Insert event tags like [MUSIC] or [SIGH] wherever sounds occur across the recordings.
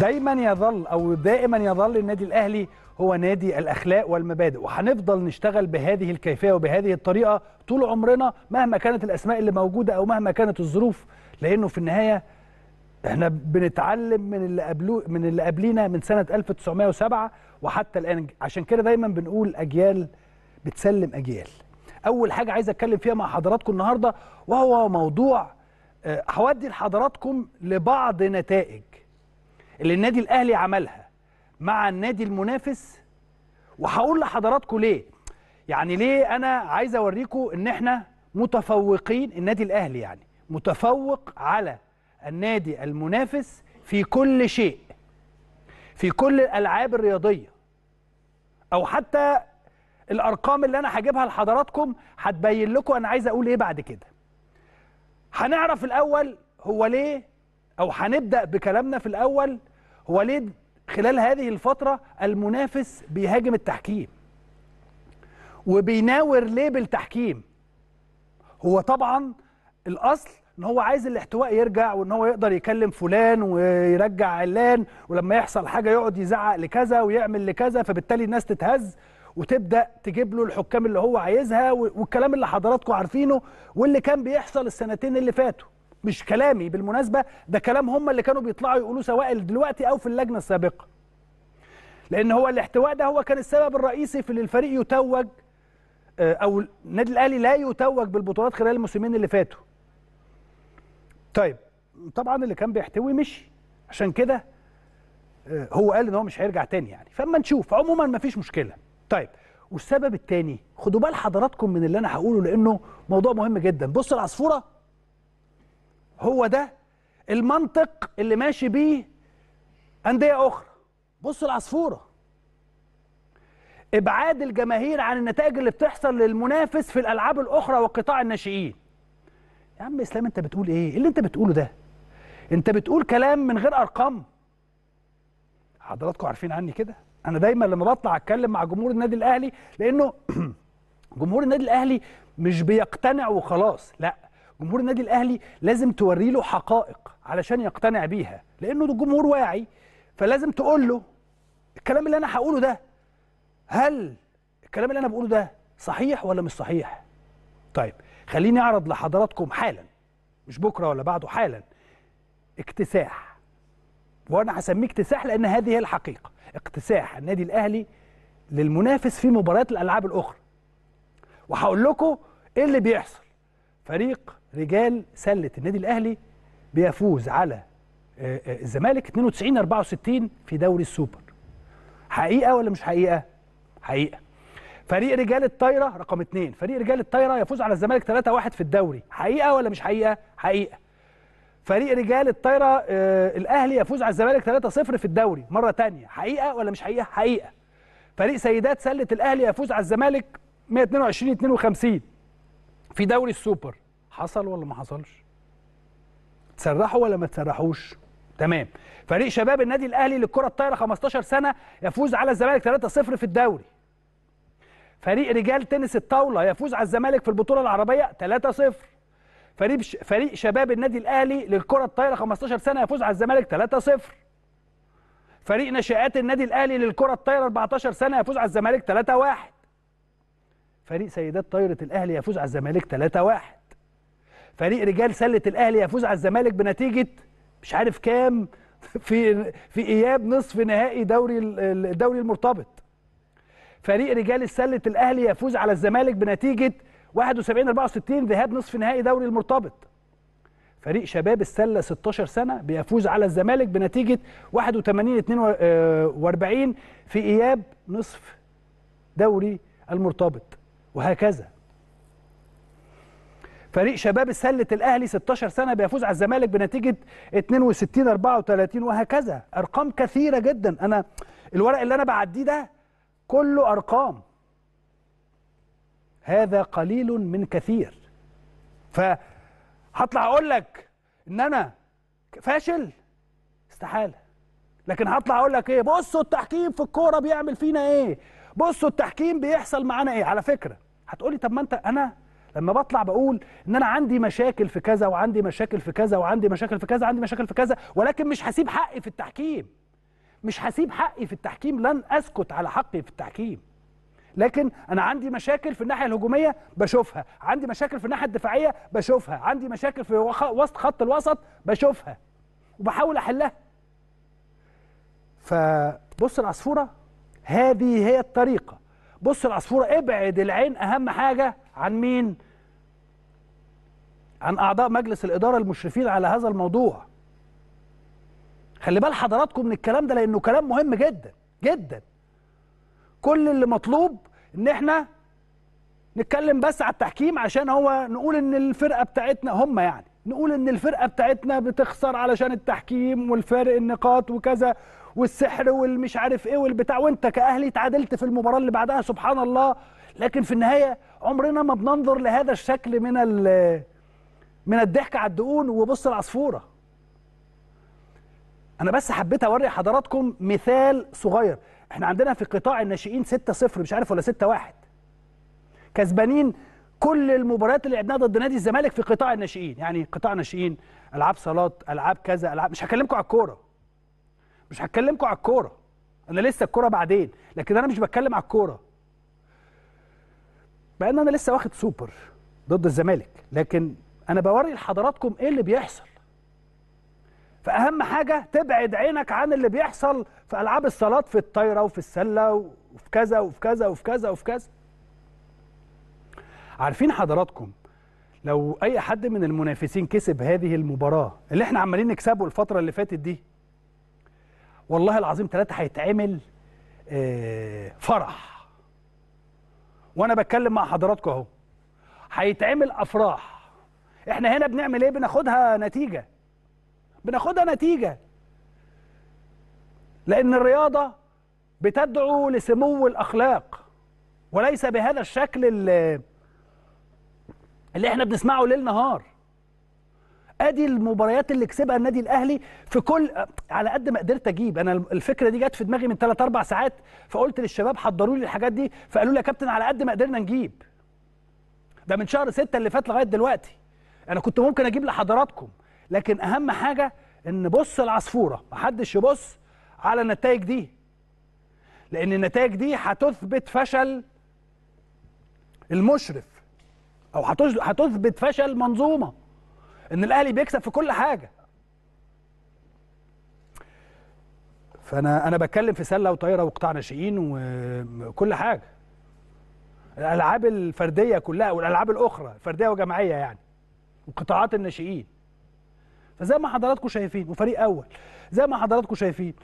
دايما يظل او دائما يظل النادي الاهلي هو نادي الاخلاق والمبادئ وهنفضل نشتغل بهذه الكيفيه وبهذه الطريقه طول عمرنا مهما كانت الاسماء اللي موجوده او مهما كانت الظروف لانه في النهايه احنا بنتعلم من اللي قبلو من اللي قبلينا من سنه 1907 وحتى الان عشان كده دايما بنقول اجيال بتسلم اجيال اول حاجه عايز اتكلم فيها مع حضراتكم النهارده وهو موضوع آه، هودي لحضراتكم لبعض نتائج اللي النادي الاهلي عملها مع النادي المنافس وهقول لحضراتكم ليه يعني ليه انا عايز اوريكم ان احنا متفوقين النادي الاهلي يعني متفوق على النادي المنافس في كل شيء في كل الالعاب الرياضيه او حتى الارقام اللي انا هجيبها لحضراتكم هتبين لكم انا عايز اقول ايه بعد كده هنعرف الاول هو ليه او هنبدا بكلامنا في الاول هو ليه خلال هذه الفترة المنافس بيهاجم التحكيم وبيناور ليه بالتحكيم هو طبعا الأصل ان هو عايز الاحتواء يرجع وان هو يقدر يكلم فلان ويرجع علان ولما يحصل حاجه يقعد يزعق لكذا ويعمل لكذا فبالتالي الناس تتهز وتبدا تجيب له الحكام اللي هو عايزها والكلام اللي حضراتكم عارفينه واللي كان بيحصل السنتين اللي فاتوا مش كلامي بالمناسبة ده كلام هم اللي كانوا بيطلعوا يقولوا سواء دلوقتي أو في اللجنة السابقة لأن هو الاحتواء ده هو كان السبب الرئيسي في اللي الفريق يتوج آه، أو النادي الأهلي لا يتوج بالبطولات خلال الموسمين اللي فاتوا طيب طبعا اللي كان بيحتوي مشي عشان كده آه، هو قال ان هو مش هيرجع تاني يعني فاما نشوف عموما مفيش مشكله طيب والسبب التاني خدوا بال حضراتكم من اللي انا هقوله لانه موضوع مهم جدا بص العصفوره هو ده المنطق اللي ماشي بيه أندية أخرى بص العصفورة إبعاد الجماهير عن النتائج اللي بتحصل للمنافس في الألعاب الأخرى وقطاع الناشئين يا عم إسلام أنت بتقول إيه؟, إيه اللي أنت بتقوله ده أنت بتقول كلام من غير أرقام حضراتكم عارفين عني كده أنا دايما لما بطلع أتكلم مع جمهور النادي الأهلي لأنه [CLEARS THROAT] جمهور النادي الأهلي مش بيقتنع وخلاص لأ جمهور النادي الاهلي لازم توري له حقائق علشان يقتنع بيها لانه ده جمهور واعي فلازم تقول له الكلام اللي انا هقوله ده هل الكلام اللي انا بقوله ده صحيح ولا مش صحيح طيب خليني اعرض لحضراتكم حالا مش بكره ولا بعده حالا اكتساح وانا هسميه اكتساح لان هذه هي الحقيقه اكتساح النادي الاهلي للمنافس في مباريات الالعاب الاخرى وهقول لكم ايه اللي بيحصل فريق رجال سله النادي الاهلي بيفوز على آه، آه، الزمالك 92 64 في دوري السوبر حقيقه ولا مش حقيقه حقيقه فريق رجال الطايره رقم اثنين فريق رجال الطايره يفوز على الزمالك 3 1 في الدوري حقيقه ولا مش حقيقه حقيقه فريق رجال الطايره آه الاهلي يفوز على الزمالك 3 0 في الدوري مره ثانيه حقيقه ولا مش حقيقه حقيقه فريق سيدات سله الاهلي يفوز على الزمالك 122 52 في دوري السوبر حصل ولا ما حصلش تسرحوا ولا ما تسرحوش تمام فريق شباب النادي الاهلي للكره الطايره 15 سنه يفوز على الزمالك 3-0 في الدوري فريق رجال تنس الطاوله يفوز على الزمالك في البطوله العربيه 3-0 فريق فريق شباب النادي الاهلي للكره الطايره 15 سنه يفوز على الزمالك 3-0 فريق ناشئات النادي الاهلي للكره الطايره 14 سنه يفوز على الزمالك 3-1 فريق سيدات طايره الاهلي يفوز على الزمالك 3-1 فريق رجال سله الاهلي يفوز على الزمالك بنتيجه مش عارف كام [LAUGHS] في في اياب نصف نهائي دوري الدوري المرتبط فريق رجال سله الاهلي يفوز على الزمالك بنتيجه 71 64 ذهاب نصف نهائي دوري المرتبط فريق شباب السله 16 سنه بيفوز على الزمالك بنتيجه 81 42 آه، في اياب نصف دوري المرتبط وهكذا فريق شباب سله الاهلي 16 سنه بيفوز على الزمالك بنتيجه 62 34 وهكذا ارقام كثيره جدا انا الورق اللي انا بعديه ده كله ارقام هذا قليل من كثير فهطلع اقول لك ان انا فاشل استحاله لكن هطلع اقول لك ايه بصوا التحكيم في الكوره بيعمل فينا ايه بصوا التحكيم بيحصل معانا ايه على فكره هتقولي طب ما انت انا لما بطلع بقول ان انا عندي مشاكل في كذا وعندي مشاكل في كذا وعندي مشاكل في كذا وعندي مشاكل في كذا ولكن مش هسيب حقي في التحكيم مش هسيب حقي في التحكيم لن اسكت على حقي في التحكيم لكن انا عندي مشاكل في الناحيه الهجوميه بشوفها عندي مشاكل في الناحيه الدفاعيه بشوفها عندي مشاكل في وسط خط الوسط بشوفها وبحاول احلها فبص العصفوره هذه هي الطريقه بص العصفوره ابعد العين اهم حاجه عن مين؟ عن أعضاء مجلس الإدارة المشرفين على هذا الموضوع خلي بال حضراتكم من الكلام ده لأنه كلام مهم جدا جدا كل اللي مطلوب إن احنا نتكلم بس على التحكيم عشان هو نقول إن الفرقة بتاعتنا هم يعني نقول ان الفرقه بتاعتنا بتخسر علشان التحكيم والفارق النقاط وكذا والسحر والمش عارف ايه والبتاع وانت كاهلي تعادلت في المباراه اللي بعدها سبحان الله لكن في النهايه عمرنا ما بننظر لهذا الشكل من من الضحك على الدقون وبص العصفوره انا بس حبيت اوري حضراتكم مثال صغير احنا عندنا في قطاع الناشئين 6 0 مش عارف ولا 6 1 كسبانين كل المباريات اللي لعبناها ضد نادي الزمالك في قطاع الناشئين يعني قطاع ناشئين العاب صالات العاب كذا العاب مش هكلمكم على الكوره مش هكلمكم على الكوره انا لسه الكوره بعدين لكن انا مش بتكلم على الكوره بان انا لسه واخد سوبر ضد الزمالك لكن انا بوري لحضراتكم ايه اللي بيحصل فاهم حاجه تبعد عينك عن اللي بيحصل في العاب الصالات في الطايره وفي السله وفي كذا وفي كذا وفي كذا وفي كذا عارفين حضراتكم لو اي حد من المنافسين كسب هذه المباراه اللي احنا عمالين نكسبه الفتره اللي فاتت دي والله العظيم ثلاثه هيتعمل آه، فرح وانا بتكلم مع حضراتكم اهو هيتعمل افراح احنا هنا بنعمل ايه بناخدها نتيجه بناخدها نتيجه لان الرياضه بتدعو لسمو الاخلاق وليس بهذا الشكل اللي اللي احنا بنسمعه ليل نهار ادي المباريات اللي كسبها النادي الاهلي في كل على قد ما قدرت اجيب انا الفكره دي جت في دماغي من 3 4 ساعات فقلت للشباب حضروا لي الحاجات دي فقالوا لي يا كابتن على قد ما قدرنا نجيب ده من شهر 6 اللي فات لغايه دلوقتي انا كنت ممكن اجيب لحضراتكم لكن اهم حاجه ان بص العصفوره محدش يبص على النتائج دي لان النتائج دي هتثبت فشل المشرف او هتثبت فشل منظومه ان الاهلي بيكسب في كل حاجه فانا انا بتكلم في سله وطايره وقطاع ناشئين وكل حاجه الالعاب الفرديه كلها والالعاب الاخرى فرديه وجماعيه يعني وقطاعات الناشئين فزي ما حضراتكم شايفين وفريق اول زي ما حضراتكم شايفين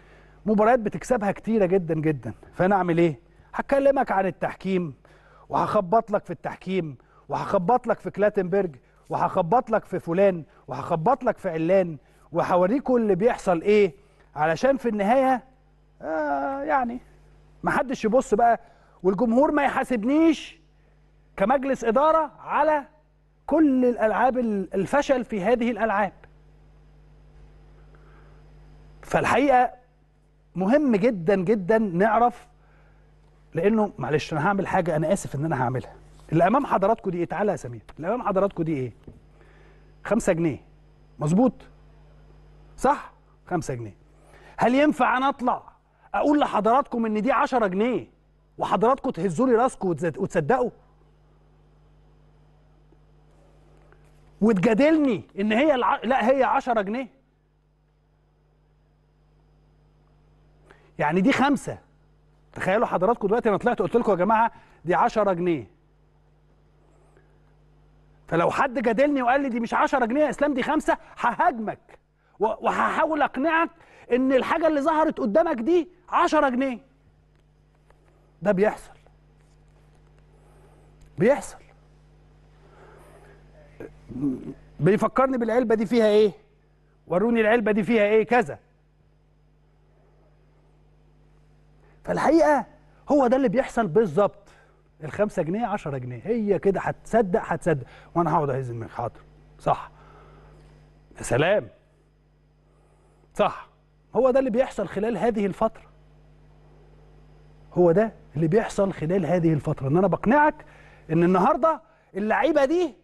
مباريات بتكسبها كتيره جدا جدا فانا اعمل ايه هكلمك عن التحكيم وهخبط لك في التحكيم وهخبط لك في كلاتنبرج وهخبط لك في فلان وهخبط لك في علان وهوريكوا اللي بيحصل ايه علشان في النهايه آه يعني ما حدش يبص بقى والجمهور ما يحاسبنيش كمجلس اداره على كل الالعاب الفشل في هذه الالعاب فالحقيقه مهم جدا جدا نعرف لانه معلش انا هعمل حاجه انا اسف ان انا هعملها اللي امام حضراتكم دي ايه تعالى يا سمير اللي امام حضراتكم دي ايه 5 جنيه مظبوط صح 5 جنيه هل ينفع انا اطلع اقول لحضراتكم ان دي 10 جنيه وحضراتكم تهزوا لي راسكم وتصدقوا وتجادلني ان هي الع... لا هي 10 جنيه يعني دي خمسه تخيلوا حضراتكم دلوقتي انا طلعت قلت لكم يا جماعه دي 10 جنيه فلو حد جادلني وقال لي دي مش 10 جنيه يا اسلام دي خمسه ههاجمك وهحاول اقنعك ان الحاجه اللي ظهرت قدامك دي 10 جنيه ده بيحصل بيحصل بيفكرني بالعلبه دي فيها ايه وروني العلبه دي فيها ايه كذا فالحقيقه هو ده اللي بيحصل بالظبط الخمسة جنيه 10 جنيه هي كده هتصدق هتصدق وانا هقعد اهز من حاضر صح يا سلام صح هو ده اللي بيحصل خلال هذه الفترة هو ده اللي بيحصل خلال هذه الفترة ان انا بقنعك ان النهاردة اللعيبة دي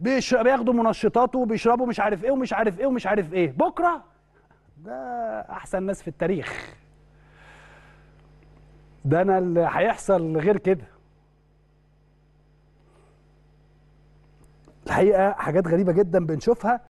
بياخدوا منشطات وبيشربوا مش عارف ايه ومش عارف ايه ومش عارف ايه بكرة ده احسن ناس في التاريخ ده انا اللي هيحصل غير كده الحقيقه حاجات غريبه جدا بنشوفها